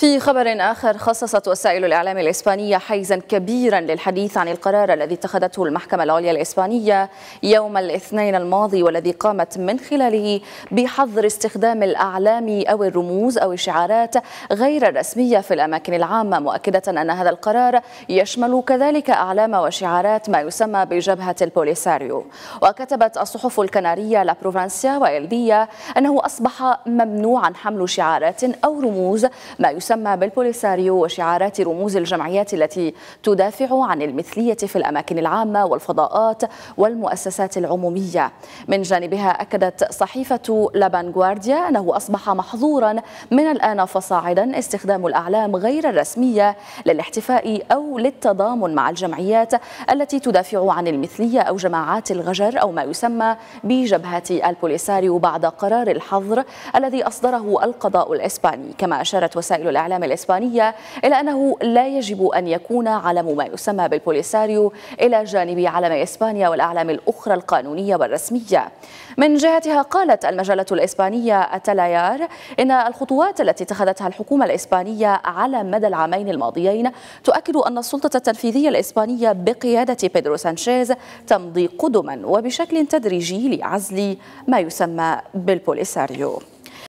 في خبر آخر خصصت وسائل الإعلام الإسبانية حيزا كبيرا للحديث عن القرار الذي اتخذته المحكمة العليا الإسبانية يوم الاثنين الماضي والذي قامت من خلاله بحظر استخدام الأعلام أو الرموز أو الشعارات غير الرسمية في الأماكن العامة مؤكدة أن هذا القرار يشمل كذلك أعلام وشعارات ما يسمى بجبهة البوليساريو وكتبت الصحف الكنارية لا بروفانسيا وإلديا أنه أصبح ممنوعا حمل شعارات أو رموز ما يسمى تسمى بالبوليساريو وشعارات رموز الجمعيات التي تدافع عن المثلية في الأماكن العامة والفضاءات والمؤسسات العمومية من جانبها أكدت صحيفة لابانغوارديا أنه أصبح محظورا من الآن فصاعدا استخدام الأعلام غير الرسمية للاحتفاء أو للتضامن مع الجمعيات التي تدافع عن المثلية أو جماعات الغجر أو ما يسمى بجبهة البوليساريو بعد قرار الحظر الذي أصدره القضاء الإسباني كما أشارت وسائل الإعلام الإسبانية إلى أنه لا يجب أن يكون علم ما يسمى بالبوليساريو إلى جانب علم إسبانيا والأعلام الأخرى القانونية والرسمية من جهتها قالت المجلة الإسبانية أتلايار إن الخطوات التي اتخذتها الحكومة الإسبانية على مدى العامين الماضيين تؤكد أن السلطة التنفيذية الإسبانية بقيادة بيدرو سانشيز تمضي قدما وبشكل تدريجي لعزل ما يسمى بالبوليساريو